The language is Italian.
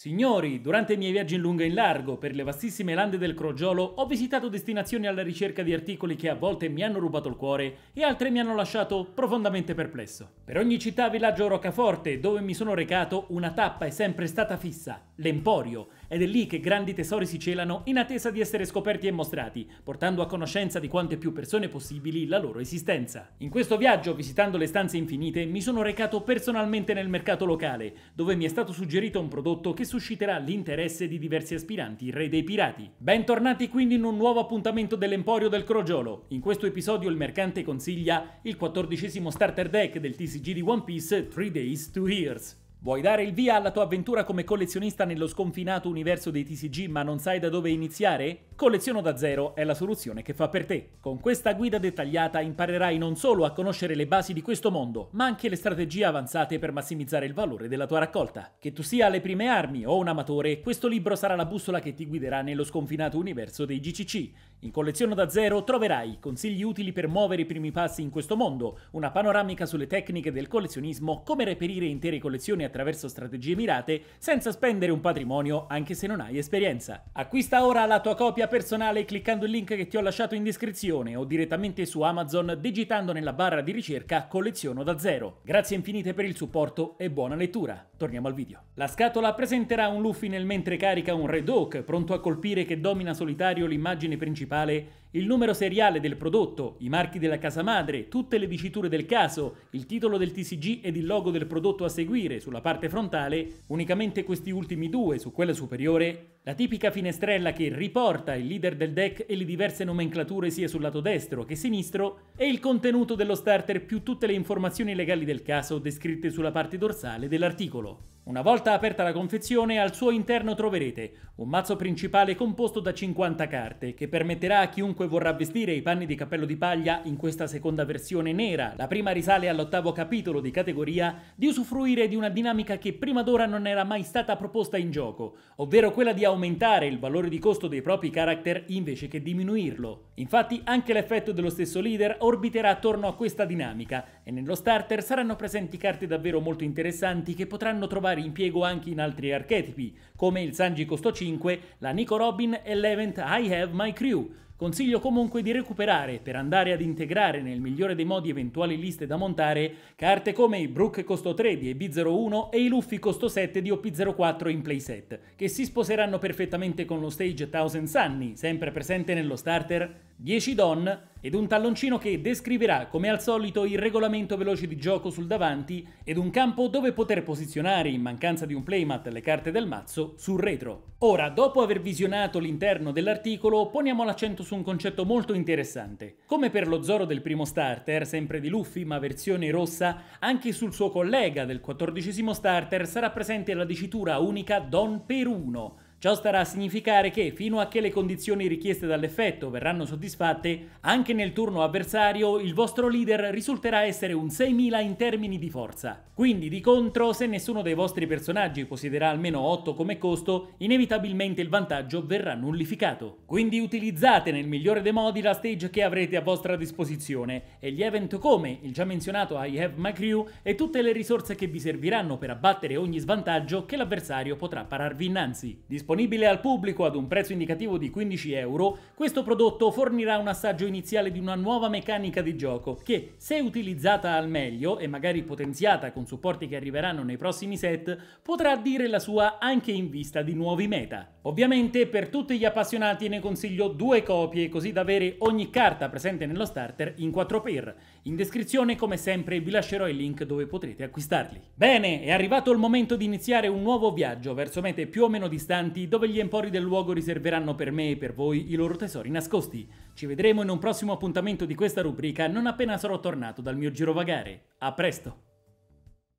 Signori, durante i miei viaggi in lungo e in largo per le vastissime lande del Crogiolo ho visitato destinazioni alla ricerca di articoli che a volte mi hanno rubato il cuore e altre mi hanno lasciato profondamente perplesso. Per ogni città, villaggio o roccaforte dove mi sono recato, una tappa è sempre stata fissa, l'Emporio, ed è lì che grandi tesori si celano in attesa di essere scoperti e mostrati, portando a conoscenza di quante più persone possibili la loro esistenza. In questo viaggio, visitando le stanze infinite, mi sono recato personalmente nel mercato locale, dove mi è stato suggerito un prodotto che susciterà l'interesse di diversi aspiranti re dei pirati. Bentornati quindi in un nuovo appuntamento dell'Emporio del Crogiolo. In questo episodio il mercante consiglia il 14 starter deck del TCG di One Piece 3 Days 2 Years. Vuoi dare il via alla tua avventura come collezionista nello sconfinato universo dei TCG ma non sai da dove iniziare? Colleziono da zero è la soluzione che fa per te. Con questa guida dettagliata imparerai non solo a conoscere le basi di questo mondo, ma anche le strategie avanzate per massimizzare il valore della tua raccolta. Che tu sia alle prime armi o un amatore, questo libro sarà la bussola che ti guiderà nello sconfinato universo dei GCC. In Colleziono da zero troverai consigli utili per muovere i primi passi in questo mondo, una panoramica sulle tecniche del collezionismo, come reperire intere collezioni attraverso strategie mirate senza spendere un patrimonio anche se non hai esperienza. Acquista ora la tua copia personale cliccando il link che ti ho lasciato in descrizione o direttamente su Amazon digitando nella barra di ricerca colleziono da zero. Grazie infinite per il supporto e buona lettura. Torniamo al video. La scatola presenterà un Luffy nel mentre carica un Red Hawk pronto a colpire che domina solitario l'immagine principale il numero seriale del prodotto, i marchi della casa madre, tutte le diciture del caso, il titolo del TCG ed il logo del prodotto a seguire sulla parte frontale, unicamente questi ultimi due su quella superiore, la tipica finestrella che riporta il leader del deck e le diverse nomenclature sia sul lato destro che sinistro e il contenuto dello starter più tutte le informazioni legali del caso descritte sulla parte dorsale dell'articolo. Una volta aperta la confezione, al suo interno troverete un mazzo principale composto da 50 carte, che permetterà a chiunque vorrà vestire i panni di cappello di paglia in questa seconda versione nera, la prima risale all'ottavo capitolo di categoria, di usufruire di una dinamica che prima d'ora non era mai stata proposta in gioco, ovvero quella di aumentare aumentare il valore di costo dei propri character invece che diminuirlo. Infatti anche l'effetto dello stesso leader orbiterà attorno a questa dinamica e nello starter saranno presenti carte davvero molto interessanti che potranno trovare impiego anche in altri archetipi, come il Sanji Costo 5, la Nico Robin e l'event I Have My Crew, Consiglio comunque di recuperare, per andare ad integrare nel migliore dei modi eventuali liste da montare, carte come i Brook costo 3 di EB01 e i Luffy costo 7 di OP04 in playset, che si sposeranno perfettamente con lo stage Thousand Sunny, sempre presente nello starter 10 don ed un talloncino che descriverà come al solito il regolamento veloce di gioco sul davanti ed un campo dove poter posizionare in mancanza di un playmat le carte del mazzo sul retro. Ora, dopo aver visionato l'interno dell'articolo, poniamo l'accento su un concetto molto interessante. Come per lo Zoro del primo starter, sempre di Luffy ma versione rossa, anche sul suo collega del quattordicesimo starter sarà presente la dicitura unica Don per 1 Ciò starà a significare che, fino a che le condizioni richieste dall'effetto verranno soddisfatte, anche nel turno avversario il vostro leader risulterà essere un 6.000 in termini di forza. Quindi, di contro, se nessuno dei vostri personaggi possiederà almeno 8 come costo, inevitabilmente il vantaggio verrà nullificato. Quindi utilizzate nel migliore dei modi la stage che avrete a vostra disposizione e gli event come il già menzionato I Have My Crew e tutte le risorse che vi serviranno per abbattere ogni svantaggio che l'avversario potrà pararvi innanzi. Disp Disponibile al pubblico ad un prezzo indicativo di 15 euro, questo prodotto fornirà un assaggio iniziale di una nuova meccanica di gioco che, se utilizzata al meglio e magari potenziata con supporti che arriveranno nei prossimi set, potrà dire la sua anche in vista di nuovi meta. Ovviamente per tutti gli appassionati ne consiglio due copie così da avere ogni carta presente nello starter in 4 pair. In descrizione come sempre vi lascerò il link dove potrete acquistarli. Bene, è arrivato il momento di iniziare un nuovo viaggio verso mete più o meno distanti avanti, dove gli empori del luogo riserveranno per me e per voi i loro tesori nascosti. Ci vedremo in un prossimo appuntamento di questa rubrica non appena sarò tornato dal mio girovagare. A presto!